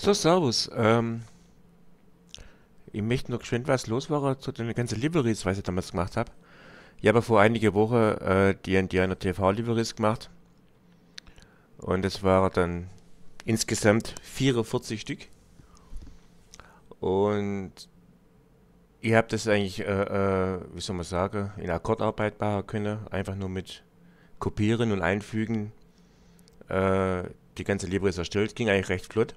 So, Servus. Ähm, ich möchte noch geschwind was loswerden zu den ganzen Liveries, was ich damals gemacht habe. Ich habe vor einige Wochen äh, die Indianer TV Liveries gemacht. Und es waren dann insgesamt 44 Stück. Und ich habe das eigentlich, äh, äh, wie soll man sagen, in Akkordarbeit machen können. Einfach nur mit Kopieren und Einfügen. Äh, die ganze Liveries erstellt. Ging eigentlich recht flott.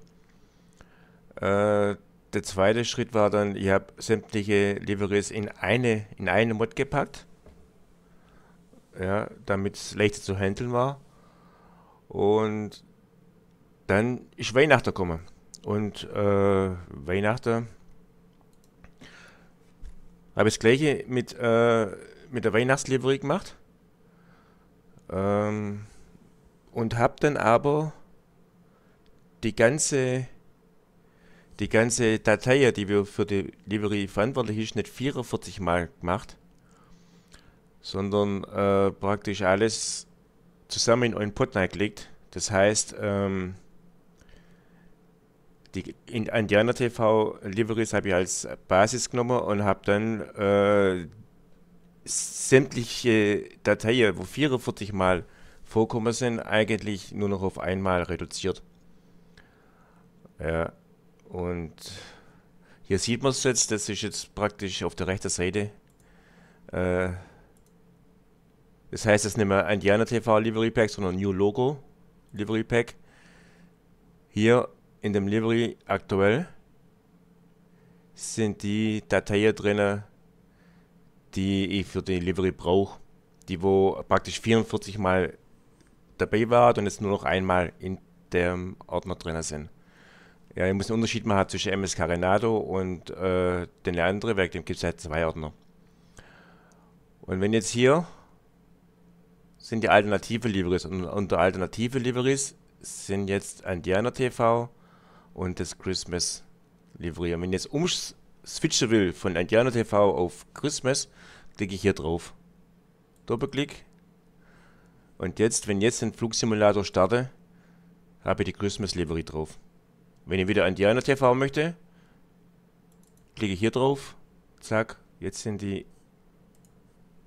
Äh, der zweite Schritt war dann, ich habe sämtliche Liveries in eine, in eine Mod gepackt. Ja, damit es leichter zu handeln war. Und dann ist Weihnachten gekommen. Und äh, Weihnachten habe ich das gleiche mit, äh, mit der Weihnachtslivery gemacht. Ähm, und habe dann aber die ganze die ganze Datei, die wir für die Livery verantwortlich ist, nicht 44 Mal gemacht, sondern äh, praktisch alles zusammen in einen Pod gelegt. Das heißt, ähm, die Indianer TV Liveries habe ich als Basis genommen und habe dann äh, sämtliche Dateien, wo 44 Mal vorkommen sind, eigentlich nur noch auf einmal reduziert. Ja, hier sieht man es jetzt, das ist jetzt praktisch auf der rechten Seite. Äh, das heißt, es ist nicht mehr Indiana TV Livery Pack, sondern New Logo Livery Pack. Hier in dem Livery aktuell sind die Dateien drin, die ich für die Livery brauche. Die, wo praktisch 44 Mal dabei war und jetzt nur noch einmal in dem Ordner drin sind. Ja, ich muss einen Unterschied machen zwischen MS Carenado und äh, den anderen Werk, dem gibt es halt zwei Ordner. Und wenn jetzt hier sind die alternative Liveries und unter alternative Liveries sind jetzt Indiana TV und das Christmas Livery. Und wenn ich jetzt umswitchen will von Indiana TV auf Christmas, klicke ich hier drauf. Doppelklick. Und jetzt, wenn ich jetzt den Flugsimulator starte, habe ich die Christmas Livery drauf. Wenn ich wieder indianer TV möchte, klicke ich hier drauf. Zack, jetzt sind die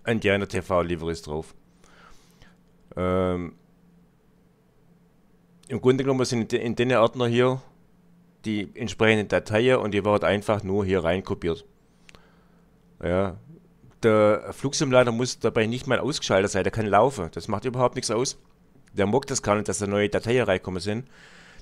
Indianer-TV-Liveries drauf. Ähm, Im Grunde genommen sind in den Ordner hier die entsprechenden Dateien und die wird einfach nur hier rein kopiert. Ja, der Flugsimulator muss dabei nicht mal ausgeschaltet sein, der kann laufen. Das macht überhaupt nichts aus. Der mockt das gar nicht, dass da neue Dateien reinkommen sind.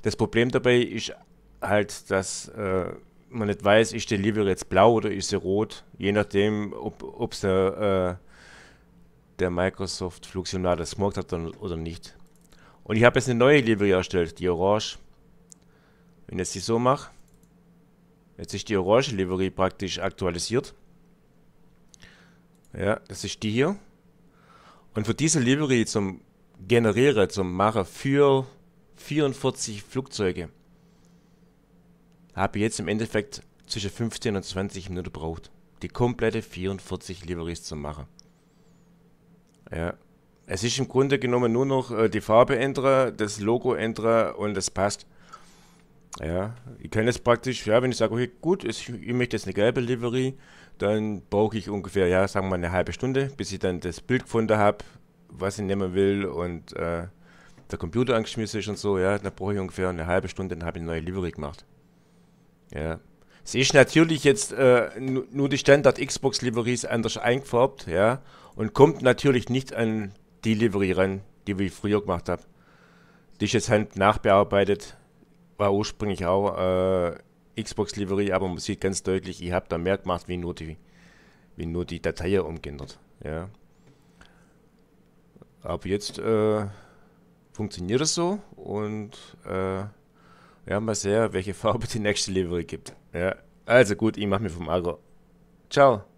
Das Problem dabei ist halt, dass äh, man nicht weiß, ist die Lever jetzt blau oder ist sie rot, je nachdem, ob es der, äh, der Microsoft Flugsimulator smoked hat oder nicht. Und ich habe jetzt eine neue Livery erstellt, die orange. Wenn ich jetzt die so mache, jetzt ist die orange Livery praktisch aktualisiert. Ja, das ist die hier. Und für diese Livery zum Generieren, zum Machen für 44 Flugzeuge. Habe jetzt im Endeffekt zwischen 15 und 20 Minuten gebraucht, die komplette 44 Liveries zu machen. Ja. Es ist im Grunde genommen nur noch äh, die Farbe ändern, das Logo ändern und das passt. Ja, ich kann jetzt praktisch, ja, wenn ich sage, okay, gut, ich, ich möchte jetzt eine gelbe Livery, dann brauche ich ungefähr, ja, sagen wir mal eine halbe Stunde, bis ich dann das Bild gefunden habe, was ich nehmen will und äh, der Computer angeschmissen ist und so, ja, dann brauche ich ungefähr eine halbe Stunde, dann habe ich eine neue Livery gemacht. Ja. Es ist natürlich jetzt äh, nur die standard xbox Livery ist anders eingefärbt, ja, und kommt natürlich nicht an die Livery ran, die ich früher gemacht habe. Die ist jetzt halt nachbearbeitet, war ursprünglich auch äh, Xbox-Livery, aber man sieht ganz deutlich, ich habe da mehr gemacht, wie nur die, wie nur die Datei umgeändert, ja. Ab jetzt, äh, funktioniert es so und äh, haben mal sehr, welche Farbe die nächste Livery gibt. Ja, also gut, ich mache mir vom Agro. Ciao.